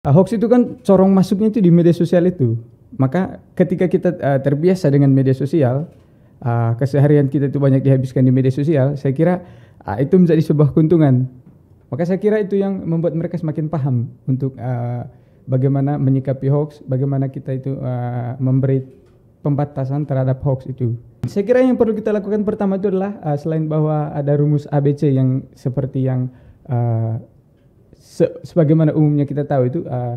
Uh, hoax itu kan corong masuknya itu di media sosial itu. Maka ketika kita uh, terbiasa dengan media sosial, uh, keseharian kita itu banyak dihabiskan di media sosial, saya kira uh, itu menjadi sebuah keuntungan. Maka saya kira itu yang membuat mereka semakin paham untuk uh, bagaimana menyikapi hoax, bagaimana kita itu uh, memberi pembatasan terhadap hoax itu. Saya kira yang perlu kita lakukan pertama itu adalah uh, selain bahwa ada rumus ABC yang seperti yang uh, se sebagaimana umumnya kita tahu itu uh,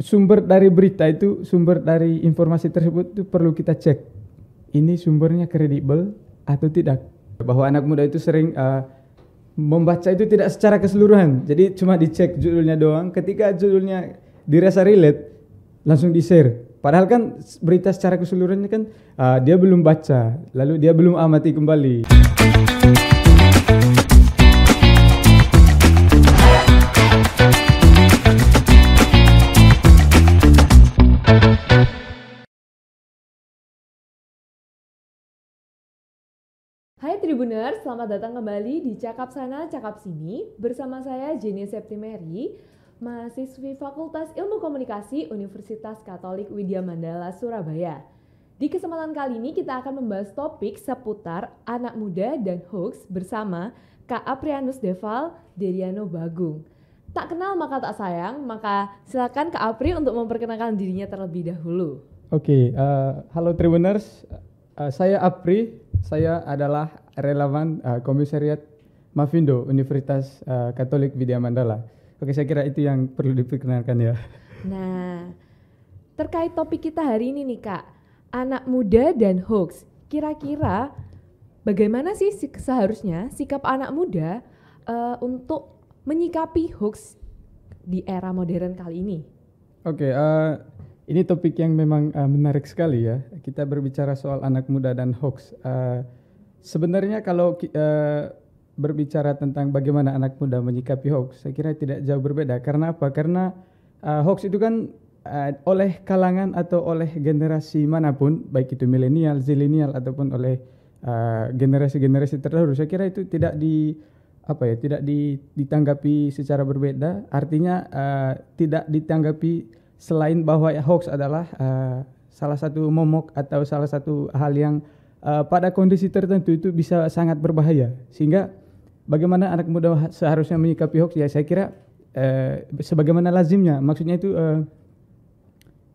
sumber dari berita itu sumber dari informasi tersebut itu perlu kita cek ini sumbernya kredibel atau tidak bahwa anak muda itu sering uh, membaca itu tidak secara keseluruhan jadi cuma dicek judulnya doang ketika judulnya dirasa relate langsung di share padahal kan berita secara keseluruhannya kan uh, dia belum baca lalu dia belum amati kembali Tribuners, selamat datang kembali di Cakap Sana Cakap Sini bersama saya Jenny Septimeri, mahasiswi Fakultas Ilmu Komunikasi Universitas Katolik Widya Mandala Surabaya. Di kesempatan kali ini kita akan membahas topik seputar anak muda dan hoax bersama Kak Aprianus Deval Deriano Bagung. Tak kenal maka tak sayang, maka silakan Kak Apri untuk memperkenalkan dirinya terlebih dahulu. Oke, okay, uh, eh, halo Tribuners, uh, eh, saya Apri, saya adalah relevan uh, komisariat Mavindo Universitas uh, Katolik Widya Mandala. Oke, saya kira itu yang perlu diperkenalkan ya. Nah, terkait topik kita hari ini nih Kak, anak muda dan hoax. Kira-kira bagaimana sih seharusnya sikap anak muda uh, untuk menyikapi hoax di era modern kali ini? Oke, uh, ini topik yang memang uh, menarik sekali ya. Kita berbicara soal anak muda dan hoax. Uh, Sebenarnya kalau uh, berbicara tentang bagaimana anak muda menyikapi hoax, saya kira tidak jauh berbeda. Karena apa? Karena uh, hoax itu kan uh, oleh kalangan atau oleh generasi manapun, baik itu milenial, zilenial ataupun oleh generasi-generasi uh, terdahulu, saya kira itu tidak di apa ya, tidak di, ditanggapi secara berbeda. Artinya uh, tidak ditanggapi selain bahwa hoax adalah uh, salah satu momok atau salah satu hal yang uh, pada kondisi tertentu itu bisa sangat berbahaya. Sehingga bagaimana anak muda seharusnya menyikapi hoax ya saya kira uh, sebagaimana lazimnya. Maksudnya itu uh,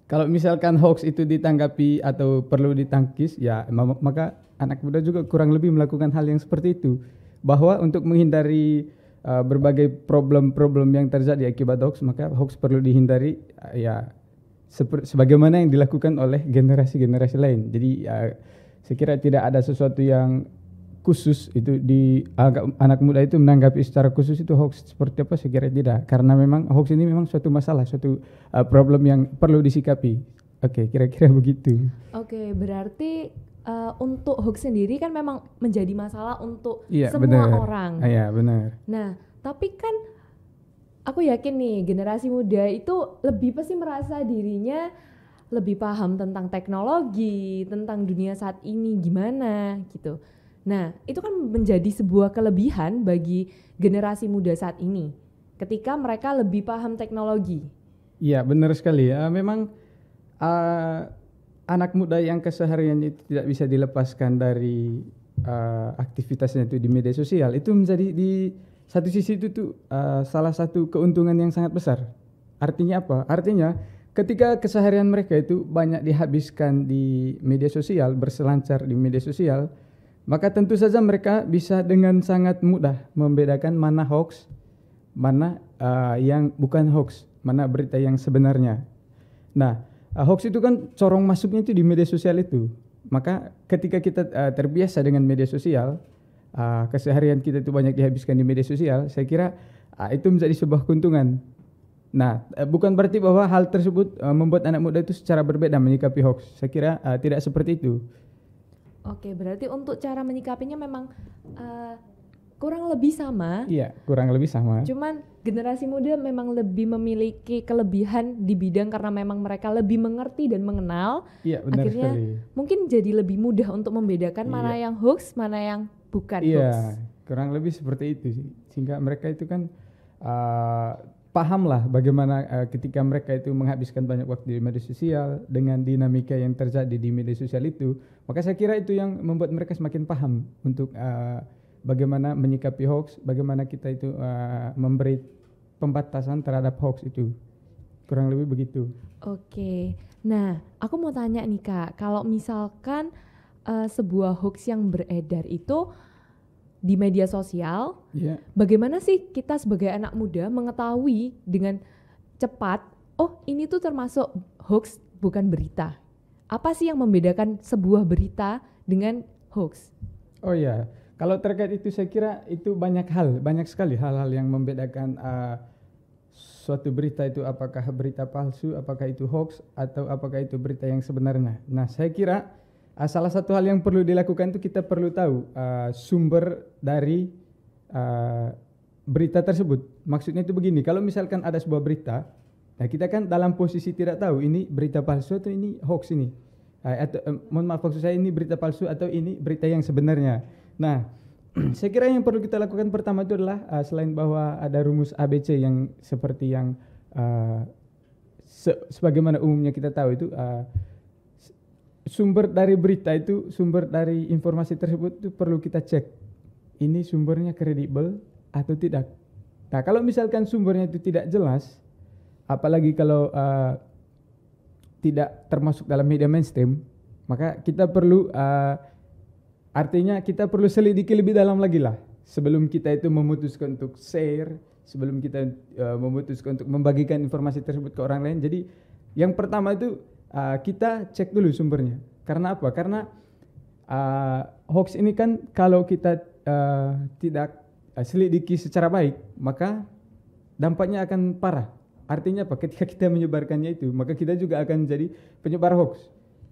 kalau misalkan hoax itu ditanggapi atau perlu ditangkis ya maka anak muda juga kurang lebih melakukan hal yang seperti itu bahwa untuk menghindari uh, berbagai problem-problem yang terjadi akibat hoax maka hoax perlu dihindari uh, ya sebagaimana yang dilakukan oleh generasi-generasi lain jadi uh, saya kira tidak ada sesuatu yang khusus itu di agak anak muda itu menanggapi secara khusus itu hoax seperti apa saya kira tidak karena memang hoax ini memang suatu masalah suatu uh, problem yang perlu disikapi oke okay, kira-kira begitu oke okay, berarti uh, untuk hoax sendiri kan memang menjadi masalah untuk iya, semua bener. orang iya benar nah tapi kan aku yakin nih generasi muda itu lebih pasti merasa dirinya lebih paham tentang teknologi, tentang dunia saat ini gimana gitu. Nah, itu kan menjadi sebuah kelebihan bagi generasi muda saat ini ketika mereka lebih paham teknologi. Iya, benar sekali ya. Memang uh, anak muda yang keseharian itu tidak bisa dilepaskan dari uh, aktivitasnya itu di media sosial itu menjadi di satu sisi itu tuh uh, salah satu keuntungan yang sangat besar. Artinya apa? Artinya ketika keseharian mereka itu banyak dihabiskan di media sosial, berselancar di media sosial, maka tentu saja mereka bisa dengan sangat mudah membedakan mana hoax, mana uh, yang bukan hoax, mana berita yang sebenarnya. Nah, uh, hoax itu kan corong masuknya itu di media sosial itu. Maka ketika kita uh, terbiasa dengan media sosial, uh, keseharian kita itu banyak dihabiskan di media sosial, saya kira uh, itu menjadi sebuah keuntungan Nah, eh, bukan berarti bahwa hal tersebut eh, membuat anak muda itu secara berbeda menyikapi hoax. Saya kira uh, tidak seperti itu. Oke, berarti untuk cara menyikapinya memang uh, kurang lebih sama. Iya, kurang lebih sama. Cuman generasi muda memang lebih memiliki kelebihan di bidang karena memang mereka lebih mengerti dan mengenal. Iya, benar Akhirnya sekali. mungkin jadi lebih mudah untuk membedakan iya. mana yang hoax, mana yang bukan iya, hoax. Iya, kurang lebih seperti itu sih. Sehingga mereka itu kan uh, pahamlah bagaimana uh, ketika mereka itu menghabiskan banyak waktu di media sosial dengan dinamika yang terjadi di media sosial itu maka saya kira itu yang membuat mereka semakin paham untuk uh, bagaimana menyikapi hoax bagaimana kita itu uh, memberi pembatasan terhadap hoax itu kurang lebih begitu oke nah aku mau tanya nih kak kalau misalkan uh, sebuah hoax yang beredar itu di media sosial. Yeah. Bagaimana sih kita sebagai anak muda mengetahui dengan cepat, oh ini tuh termasuk hoax bukan berita. Apa sih yang membedakan sebuah berita dengan hoax? Oh ya, kalau terkait itu saya kira itu banyak hal, banyak sekali hal-hal yang membedakan uh, suatu berita itu apakah berita palsu, apakah itu hoax atau apakah itu berita yang sebenarnya. Nah, saya kira uh, salah satu hal yang perlu dilakukan itu kita perlu tahu uh, sumber dari uh, berita tersebut. Maksudnya itu begini, kalau misalkan ada sebuah berita, nah kita kan dalam posisi tidak tahu ini berita palsu atau ini hoax ini. Uh, atau uh, mohon maaf maksud saya ini berita palsu atau ini berita yang sebenarnya. Nah, saya kira yang perlu kita lakukan pertama itu adalah uh, selain bahwa ada rumus ABC yang seperti yang uh, se sebagaimana umumnya kita tahu itu uh, sumber dari berita itu sumber dari informasi tersebut itu perlu kita cek ini sumbernya kredibel atau tidak. Nah, kalau misalkan sumbernya itu tidak jelas, apalagi kalau uh, tidak termasuk dalam media mainstream, maka kita perlu uh, artinya kita perlu selidiki lebih dalam lagi lah sebelum kita itu memutuskan untuk share, sebelum kita uh, memutuskan untuk membagikan informasi tersebut ke orang lain. Jadi yang pertama itu uh, kita cek dulu sumbernya. Karena apa? Karena uh, hoax ini kan kalau kita uh, tidak eh, selidiki secara baik, maka dampaknya akan parah. Artinya apa? Ketika kita menyebarkannya itu, maka kita juga akan jadi penyebar hoax.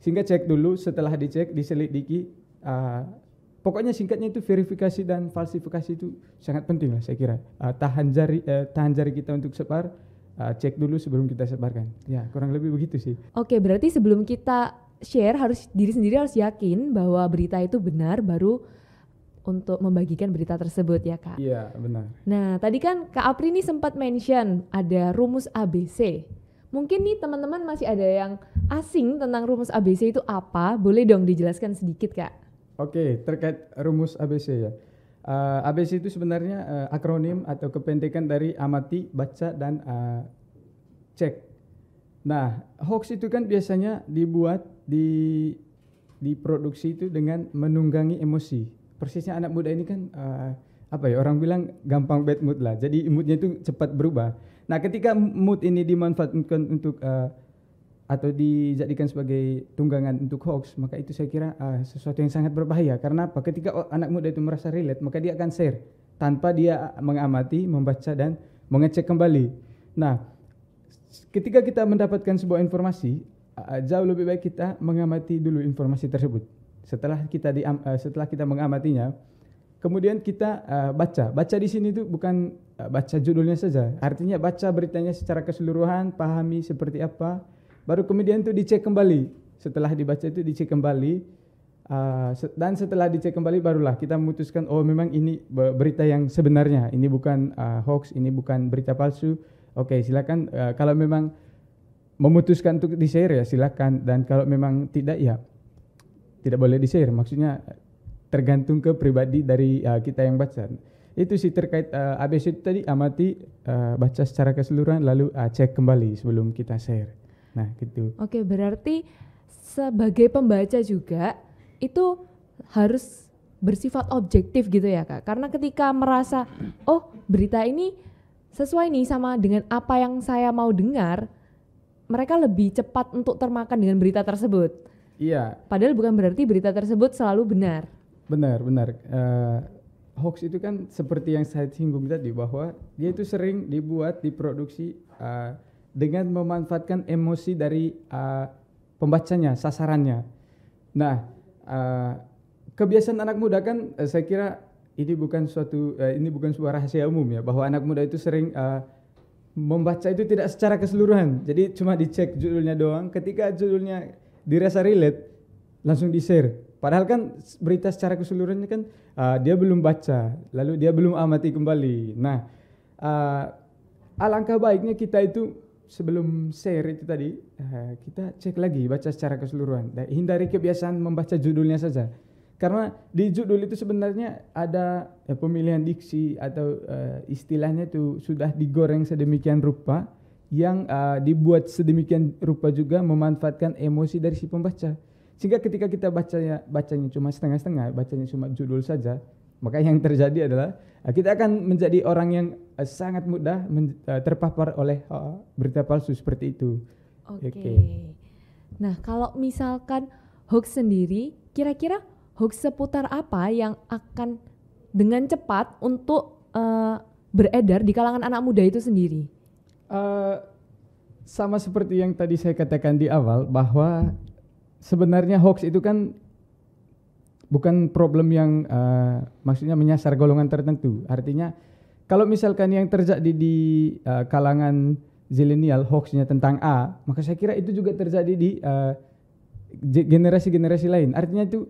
Sehingga cek dulu, setelah dicek, diselidiki. Uh, pokoknya singkatnya itu verifikasi dan falsifikasi itu sangat penting lah saya kira. Uh, tahan jari, uh, tahan jari kita untuk sebar, uh, cek dulu sebelum kita sebarkan. Ya kurang lebih begitu sih. Oke, berarti sebelum kita share harus diri sendiri harus yakin bahwa berita itu benar, baru untuk membagikan berita tersebut ya kak. Iya benar. Nah tadi kan kak Apri ini sempat mention ada rumus ABC. Mungkin nih teman-teman masih ada yang asing tentang rumus ABC itu apa? Boleh dong dijelaskan sedikit kak? Oke terkait rumus ABC ya. Uh, eh, ABC itu sebenarnya uh, akronim atau kependekan dari amati, baca dan uh, cek. Nah hoax itu kan biasanya dibuat di diproduksi itu dengan menunggangi emosi persisnya anak muda ini kan uh, apa ya orang bilang gampang bad mood lah. Jadi moodnya itu cepat berubah. Nah, ketika mood ini dimanfaatkan untuk uh, atau dijadikan sebagai tunggangan untuk hoax, maka itu saya kira uh, sesuatu yang sangat berbahaya. Karena apa? Ketika anak muda itu merasa relate, maka dia akan share tanpa dia mengamati, membaca dan mengecek kembali. Nah, ketika kita mendapatkan sebuah informasi, uh, jauh lebih baik kita mengamati dulu informasi tersebut setelah kita di, uh, setelah kita mengamatinya, kemudian kita uh, baca. Baca di sini itu bukan uh, baca judulnya saja, artinya baca beritanya secara keseluruhan, pahami seperti apa, baru kemudian itu dicek kembali. Setelah dibaca itu dicek kembali. Uh, dan setelah dicek kembali barulah kita memutuskan oh memang ini berita yang sebenarnya ini bukan uh, hoax ini bukan berita palsu oke okay, silakan uh, kalau memang memutuskan untuk di share ya silakan dan kalau memang tidak ya tidak boleh di-share. Maksudnya tergantung ke pribadi dari uh, kita yang baca. Itu sih terkait uh, ABC itu tadi amati uh, baca secara keseluruhan lalu uh, cek kembali sebelum kita share. Nah, gitu. Oke, berarti sebagai pembaca juga itu harus bersifat objektif gitu ya, Kak. Karena ketika merasa oh, berita ini sesuai nih sama dengan apa yang saya mau dengar, mereka lebih cepat untuk termakan dengan berita tersebut. Iya. Padahal bukan berarti berita tersebut selalu benar. Benar, benar. Uh, hoax itu kan seperti yang saya singgung tadi bahwa dia itu sering dibuat, diproduksi uh, dengan memanfaatkan emosi dari uh, pembacanya, sasarannya. Nah, uh, kebiasaan anak muda kan uh, saya kira ini bukan suatu uh, ini bukan sebuah rahasia umum ya bahwa anak muda itu sering uh, membaca itu tidak secara keseluruhan. Jadi cuma dicek judulnya doang. Ketika judulnya dirasa relate langsung di share Padahal kan berita secara keseluruhannya kan uh, dia belum baca, lalu dia belum amati kembali. Nah, uh, alangkah baiknya kita itu sebelum share itu tadi uh, kita cek lagi baca secara keseluruhan. Dan hindari kebiasaan membaca judulnya saja, karena di judul itu sebenarnya ada eh, pemilihan diksi atau uh, istilahnya itu sudah digoreng sedemikian rupa yang uh, dibuat sedemikian rupa juga memanfaatkan emosi dari si pembaca. Sehingga ketika kita bacanya bacanya cuma setengah-setengah, bacanya cuma judul saja, maka yang terjadi adalah uh, kita akan menjadi orang yang uh, sangat mudah men, uh, terpapar oleh uh, berita palsu seperti itu. Oke. Okay. Okay. Nah, kalau misalkan hoax sendiri, kira-kira hoax seputar apa yang akan dengan cepat untuk uh, beredar di kalangan anak muda itu sendiri? Eh, sama seperti yang tadi saya katakan di awal bahwa sebenarnya hoax itu kan bukan problem yang uh, maksudnya menyasar golongan tertentu. Artinya kalau misalkan yang terjadi di uh, kalangan zilenial hoaxnya tentang A, maka saya kira itu juga terjadi di generasi-generasi uh, lain. Artinya itu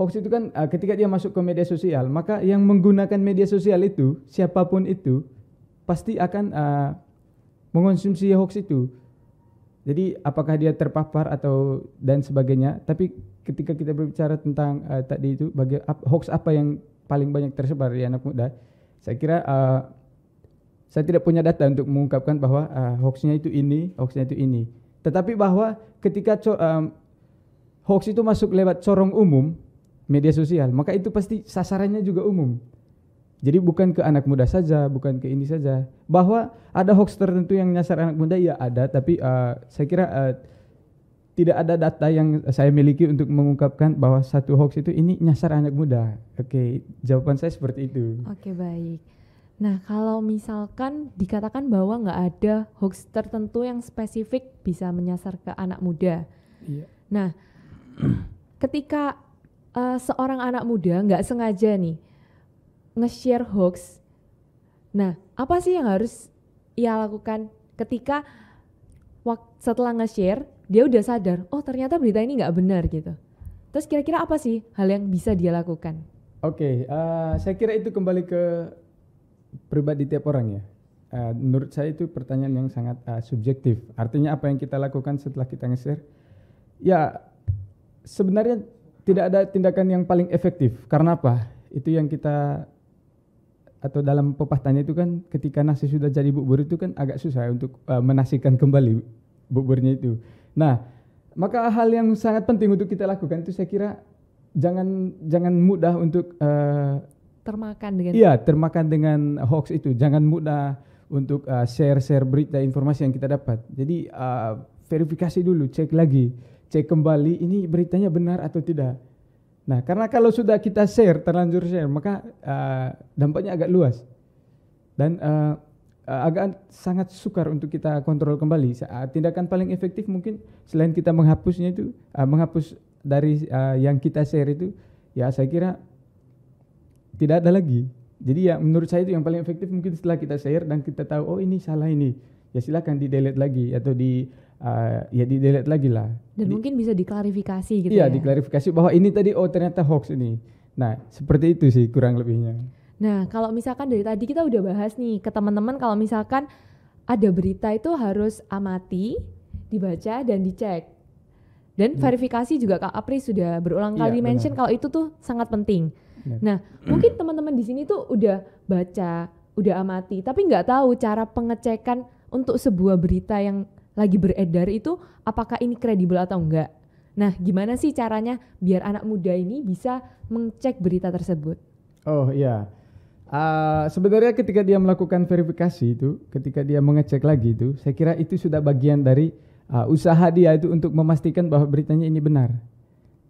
hoax itu kan uh, ketika dia masuk ke media sosial, maka yang menggunakan media sosial itu siapapun itu pasti akan uh, mengonsumsi hoax itu. Jadi apakah dia terpapar atau dan sebagainya. Tapi ketika kita berbicara tentang uh, tadi itu bagi ap, hoax apa yang paling banyak tersebar di anak muda, saya kira uh, saya tidak punya data untuk mengungkapkan bahwa uh, hoaxnya itu ini, hoaxnya itu ini. Tetapi bahwa ketika um, hoax itu masuk lewat corong umum media sosial, maka itu pasti sasarannya juga umum. Jadi bukan ke anak muda saja, bukan ke ini saja. Bahwa ada hoax tertentu yang nyasar anak muda ya ada, tapi uh, saya kira uh, tidak ada data yang saya miliki untuk mengungkapkan bahwa satu hoax itu ini nyasar anak muda. Oke, okay, jawaban saya seperti itu. Oke, okay, baik. Nah, kalau misalkan dikatakan bahwa nggak ada hoax tertentu yang spesifik bisa menyasar ke anak muda. Iya. Nah, ketika uh, seorang anak muda nggak sengaja nih nge-share hoax. Nah, apa sih yang harus ia lakukan ketika setelah nge-share dia udah sadar, oh ternyata berita ini nggak benar gitu. Terus kira-kira apa sih hal yang bisa dia lakukan? Oke, okay, uh, eh, saya kira itu kembali ke pribadi tiap orang ya. Uh, menurut saya itu pertanyaan yang sangat uh, subjektif. Artinya apa yang kita lakukan setelah kita nge-share? Ya sebenarnya tidak ada tindakan yang paling efektif. Karena apa? Itu yang kita atau dalam pepatahnya itu kan ketika nasi sudah jadi bubur itu kan agak susah untuk uh, eh, menasikan kembali buburnya itu. Nah, maka hal yang sangat penting untuk kita lakukan itu saya kira jangan jangan mudah untuk uh, termakan dengan Iya, termakan dengan hoax itu. Jangan mudah untuk uh, share-share berita informasi yang kita dapat. Jadi uh, verifikasi dulu, cek lagi, cek kembali ini beritanya benar atau tidak. Nah, karena kalau sudah kita share, terlanjur share, maka uh, dampaknya agak luas dan uh, agak sangat sukar untuk kita kontrol kembali. Tindakan paling efektif mungkin selain kita menghapusnya itu, uh, menghapus dari uh, yang kita share itu, ya saya kira tidak ada lagi. Jadi ya menurut saya itu yang paling efektif mungkin setelah kita share dan kita tahu oh ini salah ini, ya silahkan di delete lagi atau di Uh, ya delete lagi lah. Dan di, mungkin bisa diklarifikasi gitu iya, ya. diklarifikasi bahwa ini tadi oh ternyata hoax ini. Nah, seperti itu sih kurang lebihnya. Nah, kalau misalkan dari tadi kita udah bahas nih ke teman-teman kalau misalkan ada berita itu harus amati, dibaca dan dicek. Dan iya. verifikasi juga Kak Apri sudah berulang iya, kali iya, mention kalau itu tuh sangat penting. Benar. Iya. Nah, mungkin teman-teman di sini tuh udah baca, udah amati, tapi nggak tahu cara pengecekan untuk sebuah berita yang lagi beredar itu apakah ini kredibel atau enggak. Nah, gimana sih caranya biar anak muda ini bisa mengecek berita tersebut? Oh iya. Uh, sebenarnya ketika dia melakukan verifikasi itu, ketika dia mengecek lagi itu, saya kira itu sudah bagian dari uh, usaha dia itu untuk memastikan bahwa beritanya ini benar.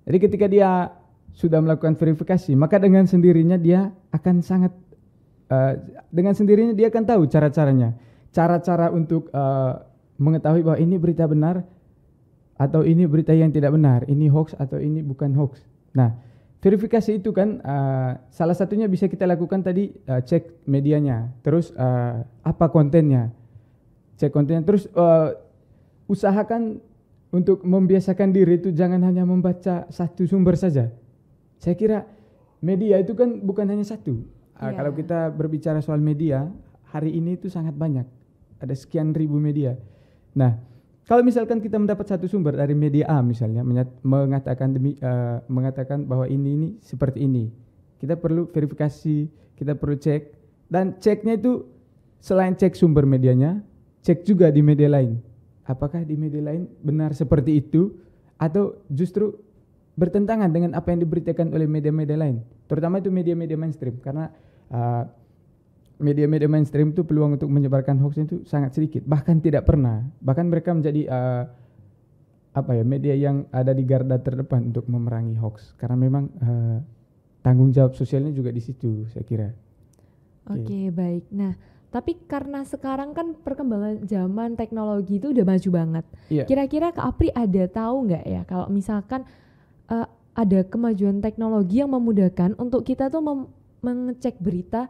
Jadi ketika dia sudah melakukan verifikasi, maka dengan sendirinya dia akan sangat uh, dengan sendirinya dia akan tahu cara-caranya, cara-cara untuk uh, mengetahui bahwa ini berita benar atau ini berita yang tidak benar, ini hoax atau ini bukan hoax. Nah, verifikasi itu kan uh, salah satunya bisa kita lakukan tadi uh, cek medianya, terus uh, apa kontennya, cek kontennya, terus uh, usahakan untuk membiasakan diri itu jangan hanya membaca satu sumber saja. Saya kira media itu kan bukan hanya satu. Yeah. Iya. kalau kita berbicara soal media, hari ini itu sangat banyak, ada sekian ribu media Nah, kalau misalkan kita mendapat satu sumber dari media A misalnya mengatakan demi uh, mengatakan bahwa ini ini seperti ini, kita perlu verifikasi, kita perlu cek dan ceknya itu selain cek sumber medianya, cek juga di media lain. Apakah di media lain benar seperti itu atau justru bertentangan dengan apa yang diberitakan oleh media-media lain, terutama itu media-media mainstream karena uh, media-media mainstream itu peluang untuk menyebarkan hoax itu sangat sedikit, bahkan tidak pernah. Bahkan mereka menjadi uh, apa ya media yang ada di garda terdepan untuk memerangi hoax, karena memang uh, tanggung jawab sosialnya juga di situ, saya kira. Oke, okay, gitu. okay, baik. Nah, tapi karena sekarang kan perkembangan zaman teknologi itu udah maju banget. kira Kira-kira ke Apri ada tahu nggak ya kalau misalkan uh, ada kemajuan teknologi yang memudahkan untuk kita tuh mengecek berita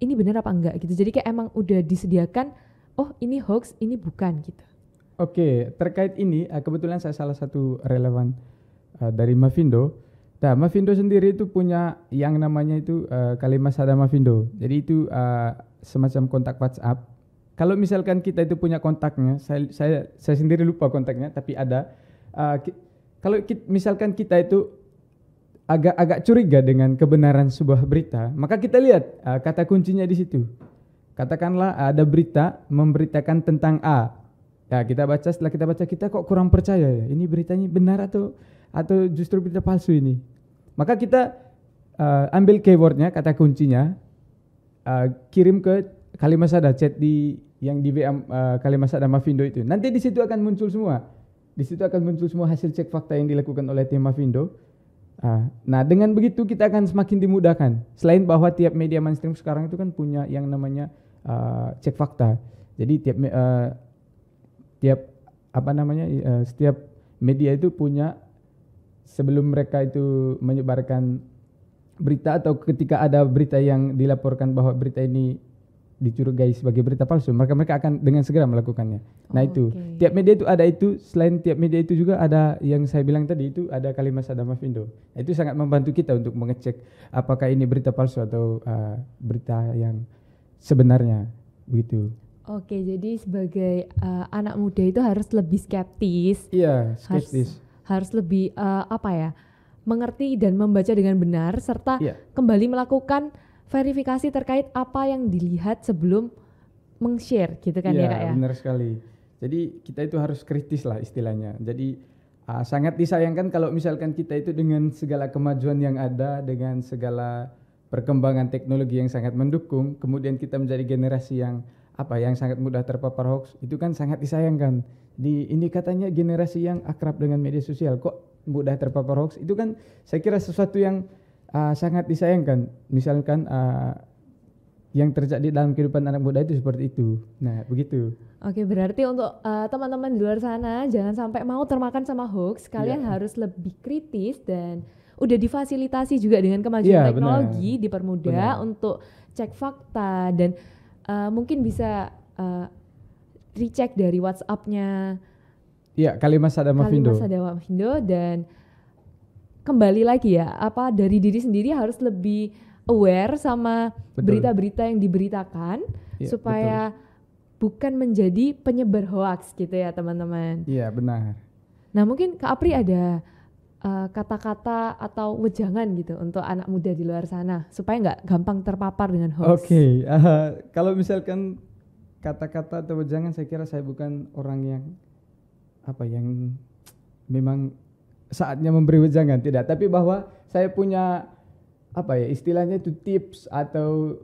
ini benar apa enggak gitu. Jadi kayak emang udah disediakan, oh ini hoax, ini bukan gitu. Oke, terkait ini eh, kebetulan saya salah satu relevan eh, dari Mavindo. Nah, Mavindo sendiri itu punya yang namanya itu uh, eh, kalimat sadar Mavindo. Jadi itu semacam kontak WhatsApp. Kalau misalkan kita itu punya kontaknya, saya saya saya sendiri lupa kontaknya, tapi ada. Uh, ki, kalau ki, misalkan kita itu agak-agak curiga dengan kebenaran sebuah berita, maka kita lihat uh, kata kuncinya di situ. Katakanlah ada berita memberitakan tentang A. Ya, kita baca setelah kita baca kita kok kurang percaya ya. Ini beritanya benar atau atau justru berita palsu ini? Maka kita uh, ambil keywordnya, kata kuncinya, uh, kirim ke kalimat Kalimasada chat di yang di WA uh, Kalimasada Mavindo itu. Nanti di situ akan muncul semua. Di situ akan muncul semua hasil cek fakta yang dilakukan oleh tim Mavindo Ah. Nah, dengan begitu kita akan semakin dimudahkan. Selain bahwa tiap media mainstream sekarang itu kan punya yang namanya uh, cek fakta. Jadi tiap uh, tiap apa namanya uh, setiap media itu punya sebelum mereka itu menyebarkan berita atau ketika ada berita yang dilaporkan bahwa berita ini dicurigai sebagai berita palsu, maka mereka akan dengan segera melakukannya. Nah, oh, itu. Okay. Tiap media itu ada itu, selain tiap media itu juga ada yang saya bilang tadi itu ada kalimat Sadama Findo. Nah, itu sangat membantu kita untuk mengecek apakah ini berita palsu atau uh, berita yang sebenarnya begitu. Oke, jadi sebagai uh, anak muda itu harus lebih skeptis. Iya, skeptis. Harus, harus lebih uh, apa ya? mengerti dan membaca dengan benar serta yeah. kembali melakukan verifikasi terkait apa yang dilihat sebelum meng-share gitu kan ya, ya Kak ya. benar sekali. Jadi kita itu harus kritis lah istilahnya. Jadi uh, sangat disayangkan kalau misalkan kita itu dengan segala kemajuan yang ada, dengan segala perkembangan teknologi yang sangat mendukung, kemudian kita menjadi generasi yang apa yang sangat mudah terpapar hoax, itu kan sangat disayangkan. Di ini katanya generasi yang akrab dengan media sosial kok mudah terpapar hoax, itu kan saya kira sesuatu yang uh, sangat disayangkan. Misalkan uh, yang terjadi dalam kehidupan anak muda itu seperti itu. Nah, begitu. Oke, berarti untuk uh, teman-teman di luar sana jangan sampai mau termakan sama hoax. Iya. Kalian yeah. harus lebih kritis dan udah difasilitasi juga dengan kemajuan yeah, teknologi benar. dipermudah benar. untuk cek fakta dan uh, mungkin bisa uh, recheck dari WhatsApp-nya. Iya, Kalimas Sadama Findo. Kalimas Sadama Findo dan kembali lagi ya apa dari diri sendiri harus lebih aware sama berita-berita yang diberitakan ya, supaya betul. bukan menjadi penyebar hoax gitu ya teman-teman. Iya benar. Nah mungkin Kak Apri ada eh, kata-kata uh, atau wejangan gitu untuk anak muda di luar sana supaya nggak gampang terpapar dengan hoax. Oke, okay. uh, eh, kalau misalkan kata-kata atau wejangan saya kira saya bukan orang yang apa yang memang saatnya memberi wejangan tidak tapi bahwa saya punya apa ya istilahnya itu tips atau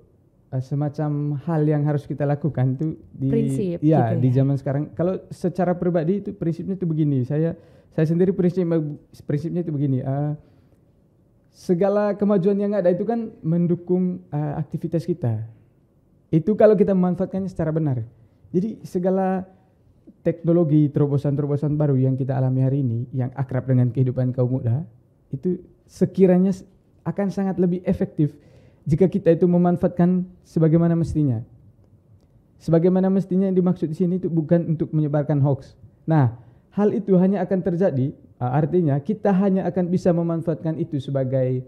uh, semacam hal yang harus kita lakukan itu di prinsip ya gitu di ya. zaman sekarang kalau secara pribadi itu prinsipnya itu begini saya saya sendiri prinsip prinsipnya itu begini uh, segala kemajuan yang ada itu kan mendukung uh, aktivitas kita itu kalau kita memanfaatkannya secara benar jadi segala teknologi terobosan-terobosan baru yang kita alami hari ini yang akrab dengan kehidupan kaum muda itu sekiranya akan sangat lebih efektif jika kita itu memanfaatkan sebagaimana mestinya. Sebagaimana mestinya yang dimaksud di sini itu bukan untuk menyebarkan hoax. Nah, hal itu hanya akan terjadi ah, artinya kita hanya akan bisa memanfaatkan itu sebagai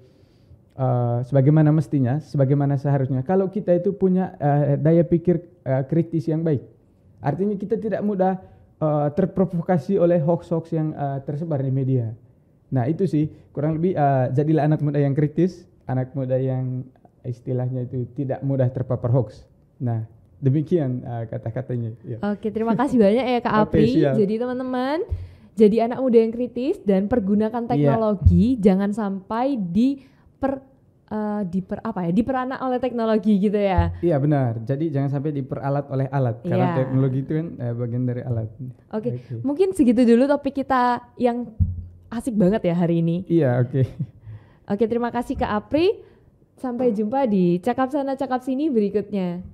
uh, sebagaimana mestinya, sebagaimana seharusnya. Kalau kita itu punya uh, daya pikir uh, kritis yang baik Artinya kita tidak mudah uh, terprovokasi oleh hoax-hoax yang uh, tersebar di media. Nah itu sih kurang lebih uh, jadilah anak muda yang kritis, anak muda yang istilahnya itu tidak mudah terpapar hoax. Nah demikian uh, kata-katanya. Ya. Oke terima kasih banyak ya Kak Api. Okay, Jadi teman-teman jadi anak muda yang kritis dan pergunakan iya. teknologi yeah. jangan sampai diper uh, diper apa ya diperanak oleh teknologi gitu ya iya benar jadi jangan sampai diperalat oleh alat yeah. teknologi itu kan eh, bagian dari alat oke okay. okay. mungkin segitu dulu topik kita yang asik banget ya hari ini iya oke okay. oke okay, terima kasih ke Apri sampai jumpa di cakap sana cakap sini berikutnya